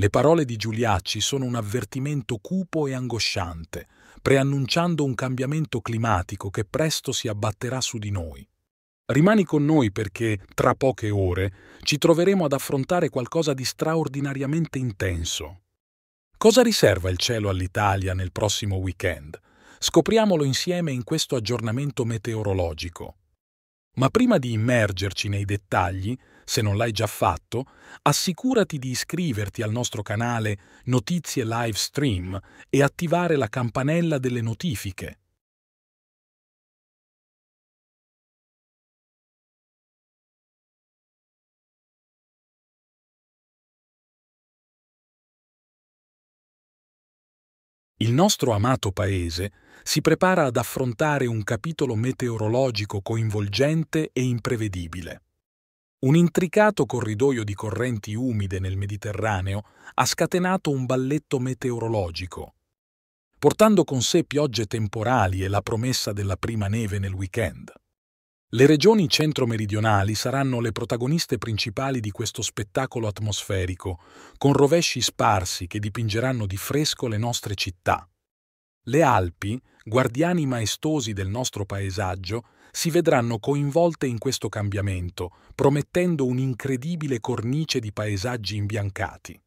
Le parole di Giuliacci sono un avvertimento cupo e angosciante, preannunciando un cambiamento climatico che presto si abbatterà su di noi. Rimani con noi perché, tra poche ore, ci troveremo ad affrontare qualcosa di straordinariamente intenso. Cosa riserva il cielo all'Italia nel prossimo weekend? Scopriamolo insieme in questo aggiornamento meteorologico. Ma prima di immergerci nei dettagli, se non l'hai già fatto, assicurati di iscriverti al nostro canale Notizie Live Stream e attivare la campanella delle notifiche. Il nostro amato paese si prepara ad affrontare un capitolo meteorologico coinvolgente e imprevedibile. Un intricato corridoio di correnti umide nel Mediterraneo ha scatenato un balletto meteorologico, portando con sé piogge temporali e la promessa della prima neve nel weekend. Le regioni centro-meridionali saranno le protagoniste principali di questo spettacolo atmosferico, con rovesci sparsi che dipingeranno di fresco le nostre città. Le Alpi, guardiani maestosi del nostro paesaggio, si vedranno coinvolte in questo cambiamento, promettendo un'incredibile cornice di paesaggi imbiancati.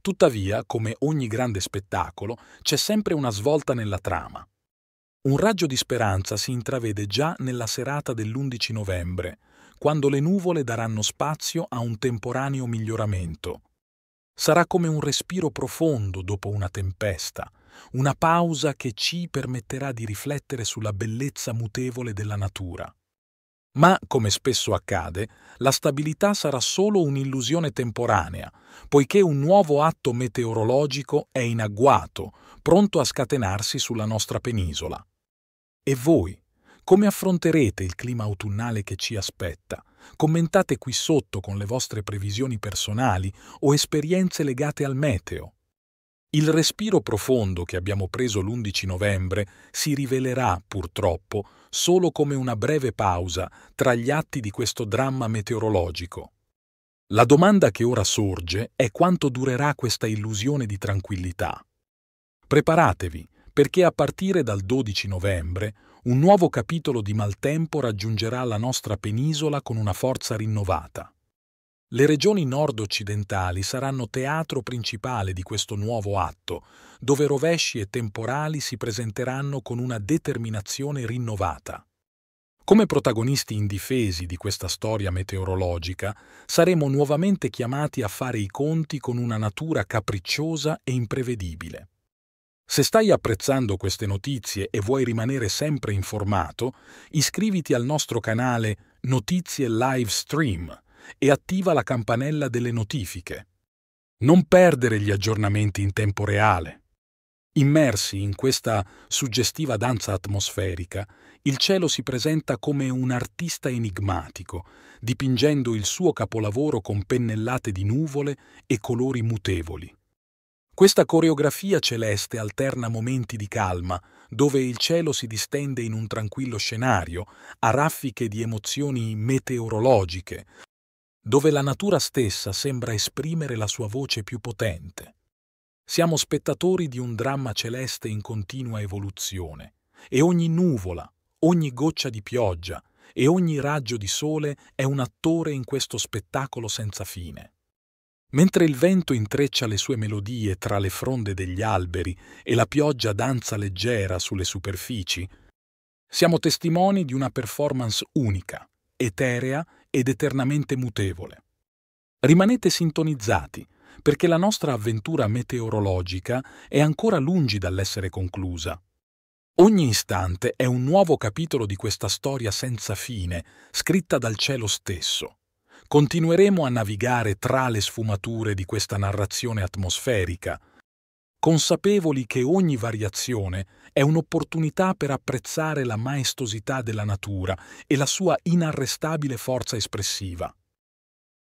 Tuttavia, come ogni grande spettacolo, c'è sempre una svolta nella trama. Un raggio di speranza si intravede già nella serata dell'11 novembre, quando le nuvole daranno spazio a un temporaneo miglioramento. Sarà come un respiro profondo dopo una tempesta, una pausa che ci permetterà di riflettere sulla bellezza mutevole della natura. Ma, come spesso accade, la stabilità sarà solo un'illusione temporanea, poiché un nuovo atto meteorologico è in agguato, pronto a scatenarsi sulla nostra penisola. E voi, come affronterete il clima autunnale che ci aspetta? Commentate qui sotto con le vostre previsioni personali o esperienze legate al meteo. Il respiro profondo che abbiamo preso l'11 novembre si rivelerà, purtroppo, solo come una breve pausa tra gli atti di questo dramma meteorologico. La domanda che ora sorge è quanto durerà questa illusione di tranquillità. Preparatevi, perché a partire dal 12 novembre un nuovo capitolo di maltempo raggiungerà la nostra penisola con una forza rinnovata. Le regioni nord-occidentali saranno teatro principale di questo nuovo atto, dove rovesci e temporali si presenteranno con una determinazione rinnovata. Come protagonisti indifesi di questa storia meteorologica, saremo nuovamente chiamati a fare i conti con una natura capricciosa e imprevedibile. Se stai apprezzando queste notizie e vuoi rimanere sempre informato, iscriviti al nostro canale Notizie Live Stream e attiva la campanella delle notifiche. Non perdere gli aggiornamenti in tempo reale. Immersi in questa suggestiva danza atmosferica, il cielo si presenta come un artista enigmatico, dipingendo il suo capolavoro con pennellate di nuvole e colori mutevoli. Questa coreografia celeste alterna momenti di calma, dove il cielo si distende in un tranquillo scenario, a raffiche di emozioni meteorologiche, dove la natura stessa sembra esprimere la sua voce più potente. Siamo spettatori di un dramma celeste in continua evoluzione e ogni nuvola, ogni goccia di pioggia e ogni raggio di sole è un attore in questo spettacolo senza fine. Mentre il vento intreccia le sue melodie tra le fronde degli alberi e la pioggia danza leggera sulle superfici, siamo testimoni di una performance unica, eterea ed eternamente mutevole. Rimanete sintonizzati, perché la nostra avventura meteorologica è ancora lungi dall'essere conclusa. Ogni istante è un nuovo capitolo di questa storia senza fine, scritta dal cielo stesso. Continueremo a navigare tra le sfumature di questa narrazione atmosferica, consapevoli che ogni variazione è un'opportunità per apprezzare la maestosità della natura e la sua inarrestabile forza espressiva.